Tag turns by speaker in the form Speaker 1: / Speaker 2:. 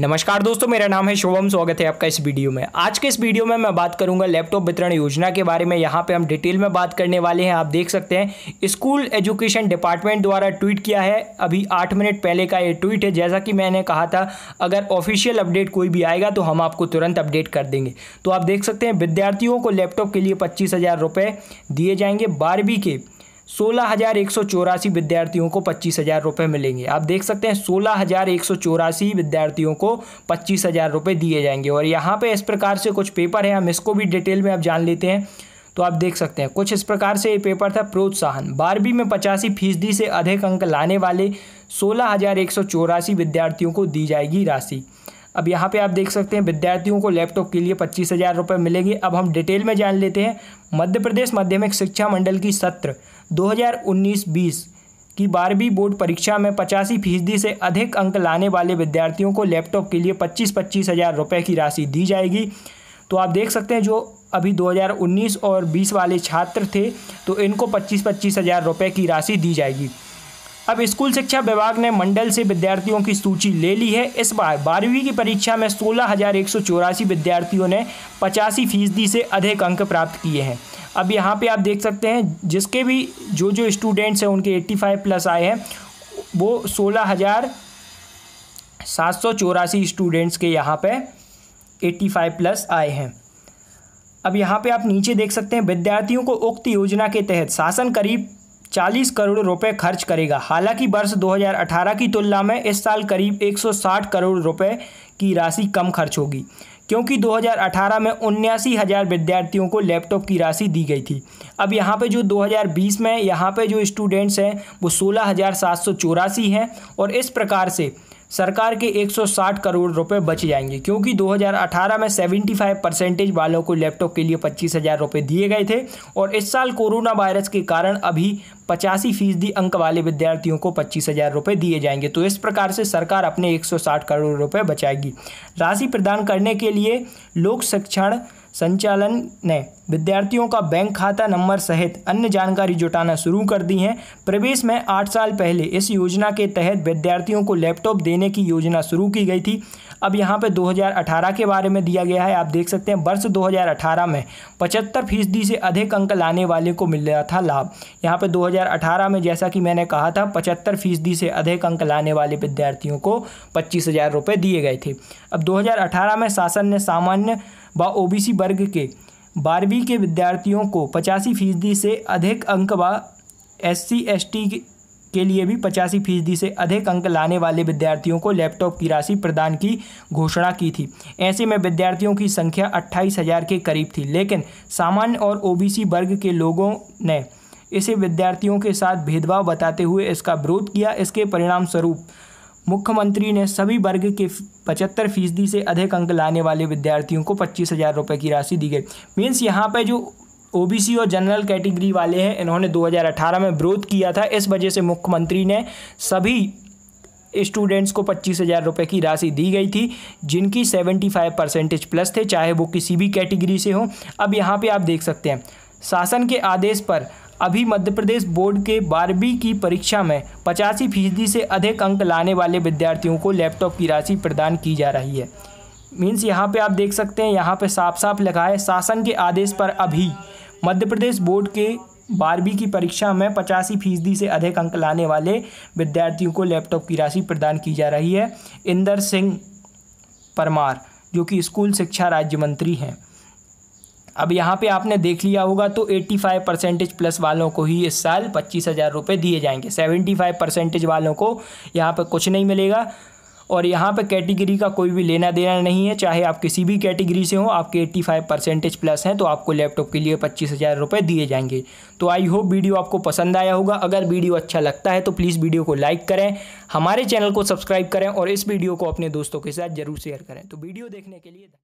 Speaker 1: नमस्कार दोस्तों मेरा नाम है शुभम स्वागत है आपका इस वीडियो में आज के इस वीडियो में मैं बात करूंगा लैपटॉप वितरण योजना के बारे में यहाँ पे हम डिटेल में बात करने वाले हैं आप देख सकते हैं स्कूल एजुकेशन डिपार्टमेंट द्वारा ट्वीट किया है अभी आठ मिनट पहले का ये ट्वीट है जैसा कि मैंने कहा था अगर ऑफिशियल अपडेट कोई भी आएगा तो हम आपको तुरंत अपडेट कर देंगे तो आप देख सकते हैं विद्यार्थियों को लैपटॉप के लिए पच्चीस दिए जाएंगे बारहवीं के सोलह विद्यार्थियों को पच्चीस हज़ार रुपये मिलेंगे आप देख सकते हैं सोलह हज़ार एक सौ चौरासी विद्यार्थियों को पच्चीस हज़ार रुपये दिए जाएंगे और यहाँ पे इस प्रकार से कुछ पेपर है हम इसको भी डिटेल में आप जान लेते हैं तो आप देख सकते हैं कुछ इस प्रकार से ये पेपर था प्रोत्साहन बारहवीं में पचासी फीसदी से अधिक अंक लाने वाले सोलह विद्यार्थियों को दी जाएगी राशि अब यहाँ पे आप देख सकते हैं विद्यार्थियों को लैपटॉप के लिए पच्चीस हज़ार रुपये मिलेंगे अब हम डिटेल में जान लेते हैं मध्य प्रदेश माध्यमिक शिक्षा मंडल की सत्र 2019-20 की बारहवीं बोर्ड परीक्षा में पचासी फीसदी से अधिक अंक लाने वाले विद्यार्थियों को लैपटॉप के लिए पच्चीस पच्चीस हज़ार रुपये की राशि दी जाएगी तो आप देख सकते हैं जो अभी 2019 और 20 वाले छात्र थे तो इनको पच्चीस पच्चीस हज़ार रुपये की राशि दी जाएगी अब स्कूल शिक्षा विभाग ने मंडल से विद्यार्थियों की सूची ले ली है इस बार बारहवीं की परीक्षा में सोलह विद्यार्थियों ने पचासी फीसदी से अधिक अंक प्राप्त किए हैं अब यहाँ पे आप देख सकते हैं जिसके भी जो जो स्टूडेंट्स हैं उनके 85 प्लस आए हैं वो सोलह हज़ार सात सौ चौरासी स्टूडेंट्स के यहाँ पे 85 प्लस आए हैं अब यहाँ पे आप नीचे देख सकते हैं विद्यार्थियों को उक्त योजना के तहत शासन करीब 40 करोड़ रुपए खर्च करेगा हालांकि वर्ष 2018 की तुलना में इस साल करीब 160 करोड़ रुपए की राशि कम खर्च होगी क्योंकि 2018 में उन्यासी हज़ार विद्यार्थियों को लैपटॉप की राशि दी गई थी अब यहाँ पे जो 2020 में यहाँ पे जो स्टूडेंट्स हैं वो सोलह हज़ार सात सौ चौरासी हैं और इस प्रकार से सरकार के 160 करोड़ रुपए बच जाएंगे क्योंकि 2018 में 75 परसेंटेज वालों को लैपटॉप के लिए पच्चीस हज़ार रुपये दिए गए थे और इस साल कोरोना वायरस के कारण अभी पचासी फीसदी अंक वाले विद्यार्थियों को पच्चीस हज़ार रुपये दिए जाएंगे तो इस प्रकार से सरकार अपने 160 करोड़ रुपए बचाएगी राशि प्रदान करने के लिए लोक शिक्षण संचालन ने विद्यार्थियों का बैंक खाता नंबर सहित अन्य जानकारी जुटाना शुरू कर दी है प्रवेश में आठ साल पहले इस योजना के तहत विद्यार्थियों को लैपटॉप देने की योजना शुरू की गई थी अब यहाँ पे 2018 के बारे में दिया गया है आप देख सकते हैं वर्ष 2018 में पचहत्तर फीसदी से अधिक अंक लाने वाले को मिल रहा था लाभ यहाँ पे 2018 में जैसा कि मैंने कहा था पचहत्तर फीसदी से अधिक अंक लाने वाले विद्यार्थियों को पच्चीस हज़ार दिए गए थे अब 2018 में शासन ने सामान्य व ओबीसी वर्ग के बारहवीं के विद्यार्थियों को पचासी फीसदी से अधिक अंक व एस सी एस टी के लिए भी पचासी फीसदी से अधिक अंक लाने वाले विद्यार्थियों को लैपटॉप की राशि प्रदान की घोषणा की थी ऐसे में विद्यार्थियों की संख्या अट्ठाईस हज़ार के करीब थी लेकिन सामान्य और ओबीसी वर्ग के लोगों ने इसे विद्यार्थियों के साथ भेदभाव बताते हुए इसका विरोध किया इसके परिणाम स्वरूप मुख्यमंत्री ने सभी वर्ग के पचहत्तर फीसदी से अधिक अंक लाने वाले विद्यार्थियों को पच्चीस हज़ार रुपये की राशि दी गई मीन्स यहाँ पे जो ओबीसी और जनरल कैटेगरी वाले हैं इन्होंने 2018 में विरोध किया था इस वजह से मुख्यमंत्री ने सभी स्टूडेंट्स को पच्चीस हज़ार रुपये की राशि दी गई थी जिनकी सेवेंटी फाइव परसेंटेज प्लस थे चाहे वो किसी भी कैटेगरी से हो अब यहाँ पे आप देख सकते हैं शासन के आदेश पर अभी मध्य प्रदेश बोर्ड के बारहवीं की परीक्षा में पचासी फीसदी से अधिक अंक लाने वाले विद्यार्थियों को लैपटॉप की राशि प्रदान की जा रही है मीन्स यहाँ पे आप देख सकते हैं यहाँ पे साफ साफ लिखा है शासन के आदेश पर अभी मध्य प्रदेश बोर्ड के बारहवीं की परीक्षा में पचासी फीसदी से अधिक अंक लाने वाले विद्यार्थियों को लैपटॉप की राशि प्रदान की जा रही है इंदर सिंह परमार जो कि स्कूल शिक्षा राज्य मंत्री हैं अब यहाँ पे आपने देख लिया होगा तो 85 परसेंटेज प्लस वालों को ही इस साल पच्चीस हज़ार रुपये दिए जाएंगे 75 परसेंटेज वालों को यहाँ पर कुछ नहीं मिलेगा और यहाँ पे कैटेगरी का कोई भी लेना देना नहीं है चाहे आप किसी भी कैटेगरी से हो आपके 85 परसेंटेज प्लस हैं तो आपको लैपटॉप के लिए पच्चीस हज़ार रुपये दिए जाएंगे तो आई होप वीडियो आपको पसंद आया होगा अगर वीडियो अच्छा लगता है तो प्लीज़ वीडियो को लाइक करें हमारे चैनल को सब्सक्राइब करें और इस वीडियो को अपने दोस्तों के साथ ज़रूर शेयर करें तो वीडियो देखने के लिए